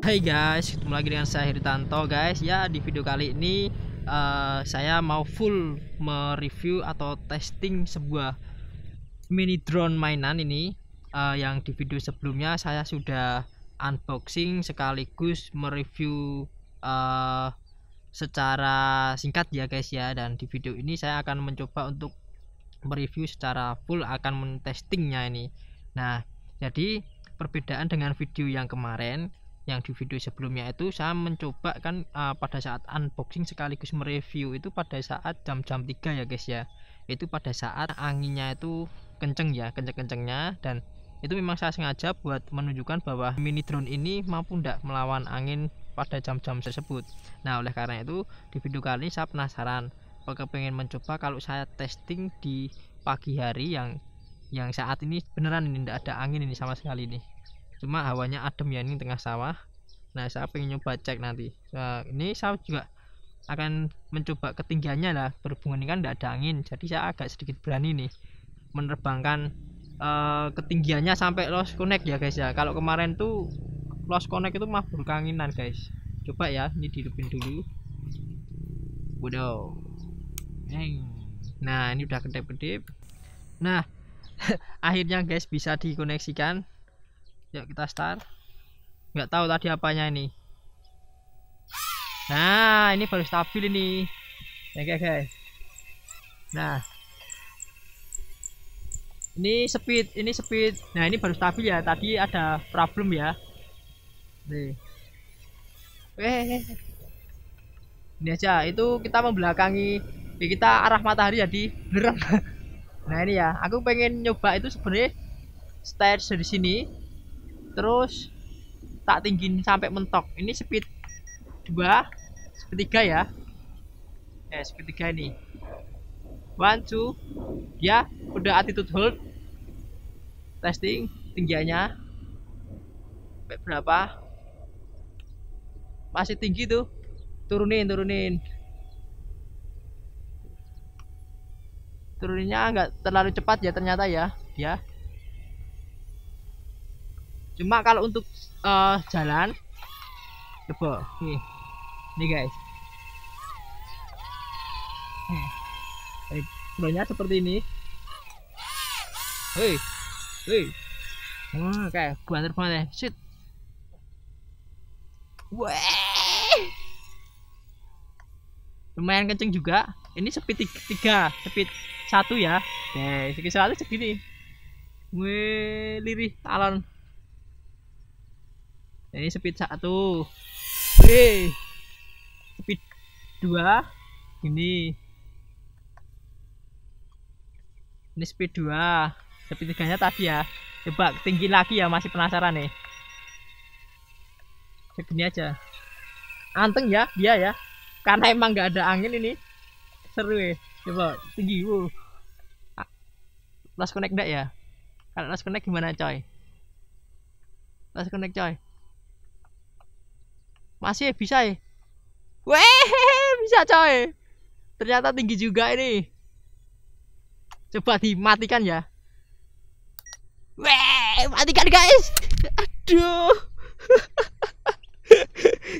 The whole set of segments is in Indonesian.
Hai hey guys, ketemu lagi dengan saya Heritanto guys Ya di video kali ini uh, saya mau full mereview atau testing sebuah mini drone mainan ini uh, Yang di video sebelumnya saya sudah unboxing sekaligus mereview uh, secara singkat ya guys ya Dan di video ini saya akan mencoba untuk mereview secara full akan men testingnya ini Nah jadi perbedaan dengan video yang kemarin yang di video sebelumnya itu saya mencoba kan uh, pada saat unboxing sekaligus mereview itu pada saat jam-jam 3 ya guys ya itu pada saat anginnya itu kenceng ya kenceng-kencengnya dan itu memang saya sengaja buat menunjukkan bahwa mini drone ini mampu tidak melawan angin pada jam-jam tersebut nah oleh karena itu di video kali ini saya penasaran apakah pengen mencoba kalau saya testing di pagi hari yang yang saat ini beneran ini tidak ada angin ini sama sekali nih cuma hawanya adem ya ini tengah sawah nah saya pengen nyoba cek nanti nah, ini saya juga akan mencoba ketinggiannya lah berhubungan ini kan tidak ada angin jadi saya agak sedikit berani nih menerbangkan uh, ketinggiannya sampai lost connect ya guys ya kalau kemarin tuh lost connect itu mah berkanginan guys coba ya ini dihidupin dulu waduh nah ini udah kedip-kedip nah akhirnya guys bisa dikoneksikan yuk kita start nggak tahu tadi apanya ini nah ini baru stabil ini oke okay, guys nah ini speed ini speed nah ini baru stabil ya tadi ada problem ya nih eh, eh, eh. ini aja itu kita membelakangi ya kita arah matahari jadi ya, nah ini ya aku pengen nyoba itu sebenarnya stairs dari sini terus tak tinggin sampai mentok ini speed 2 speed 3 ya eh speed 3 ini one two ya udah attitude hold testing tingginya sampai berapa masih tinggi tuh turunin turunin turunnya enggak terlalu cepat ya ternyata ya ya cuma kalau untuk uh, jalan coba nih nih guys hey, sebenarnya seperti ini. Hei, hei. oke hmm, kayak gua terbang deh. Ya. Shit. wae, Lumayan kenceng juga. Ini speed tiga, speed satu ya. Oke, segini satu segini. Wih, lirih alon ini speed satu Wih. speed dua ini ini speed dua speed tiganya tadi ya coba tinggi lagi ya masih penasaran nih segini aja anteng ya dia ya karena emang nggak ada angin ini seru ya coba tinggi wow ah. Last connect enggak ya? Kalau last connect gimana coy? Last connect coy. Masih eh, bisa ya. Weh, bisa coy. Ternyata tinggi juga ini. Coba dimatikan ya. Weh, matikan guys. Aduh.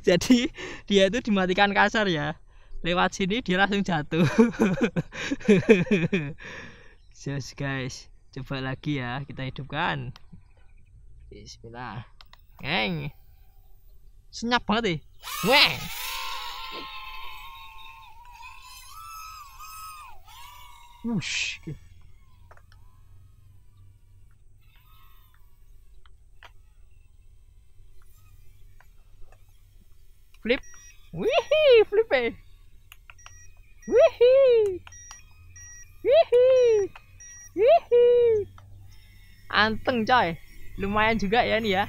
Jadi dia itu dimatikan kasar ya. Lewat sini dia langsung jatuh. Just guys, coba lagi ya kita hidupkan. Bismillah. Geng senyap banget deh weh Ush. Flip. Wihi, flip eh. Wihi. Wihi. Wihi. Anteng coy. Lumayan juga ya nih ya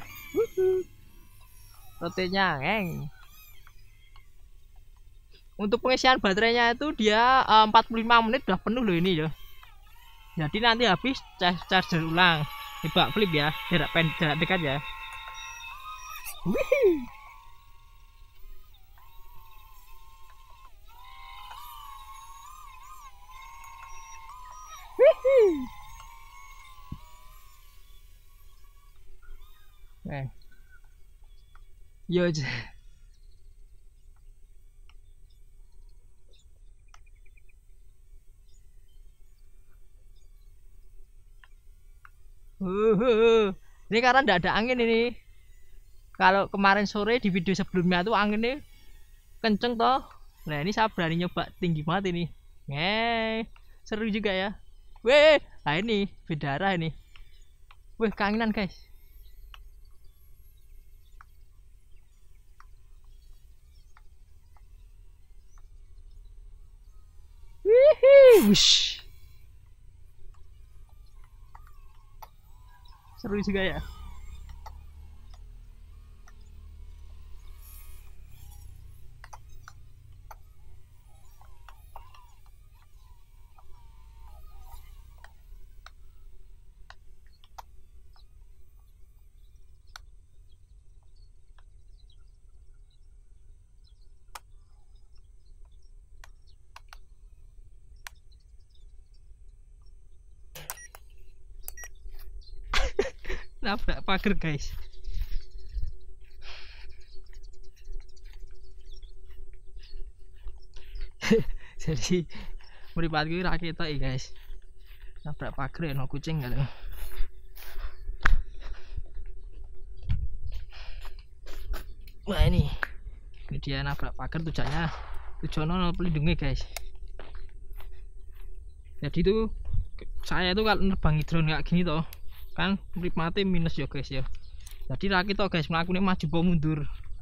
rotinya ngeng untuk pengisian baterainya itu dia 45 eh, menit sudah penuh loh ini ya jadi nanti habis charge charger ulang coba flip ya jarak pendek jarak dekat ya Wih. Wih. Eh, Yo. Uhuh. Ini karena tidak ada angin ini. Kalau kemarin sore di video sebelumnya tuh anginnya kenceng toh. Nah ini saya berani nyoba tinggi banget ini. Hey, seru juga ya. Weh, nah ini beda ini. Wih, kangenan guys. Wush. Seru juga ya. nabrak pagar guys jadi meripat gue rakyat eh, guys nabrak pagar ya no kucing tuh gitu. wah ini ini dia nabrak pagar tujuannya tujuan no pelindungnya guys jadi tuh saya tuh kalau nerbangi drone kayak gini tuh kan mati minus ya guys ya jadi lagi kita guys melakukan maju bawa mundur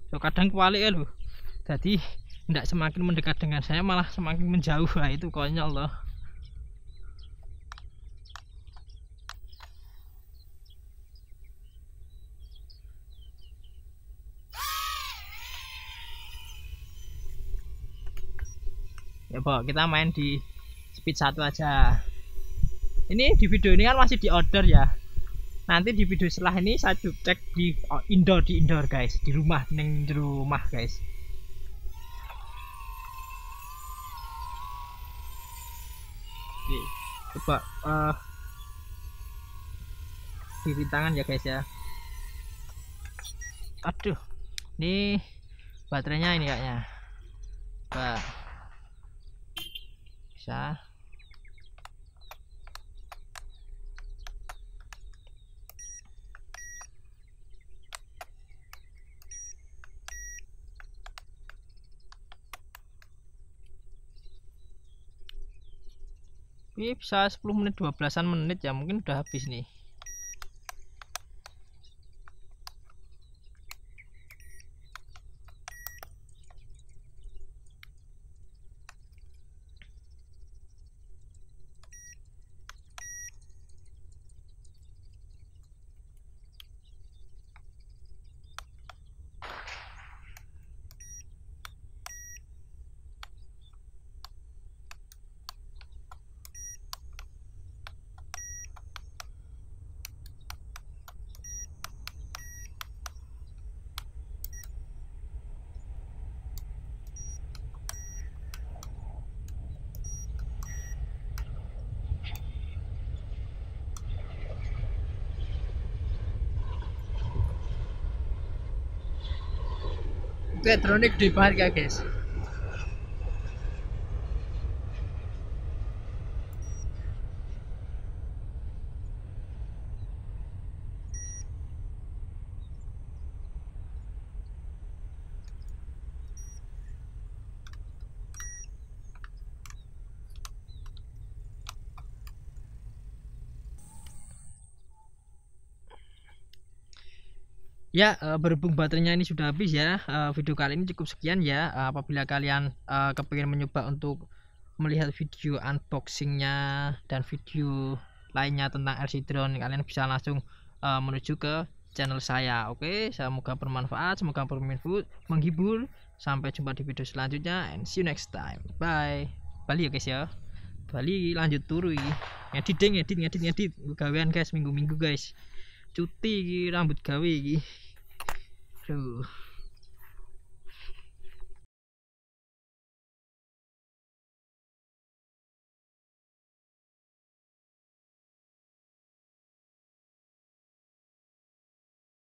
so, ya, kadang kuali ya loh jadi tidak semakin mendekat dengan saya malah semakin menjauh lah itu konyol loh ya bo kita main di speed satu aja ini di video ini kan masih di order ya nanti di video setelah ini saya cek di oh, indoor di indoor guys di rumah neng di rumah guys Oke, coba di eh, kiri tangan ya guys ya aduh ini baterainya ini kayaknya coba bisa ini bisa 10 menit 12an menit ya mungkin udah habis nih पेट्रोनिक डिपार का case Ya, eh, berhubung baterainya ini sudah habis ya, eh, video kali ini cukup sekian ya. Eh, apabila kalian kepingin mencoba untuk melihat video unboxingnya dan video lainnya tentang RC drone, kalian bisa langsung menuju ke channel saya. Oke, semoga bermanfaat, semoga bermanfaat, menghibur. Sampai jumpa di video selanjutnya and see you next time. Bye. Bali ya guys ya. Bali lanjut turu ngedit deh ngedit ngedit ngedit gawean guys minggu-minggu guys cuti iki rambut gawe iki. tuh.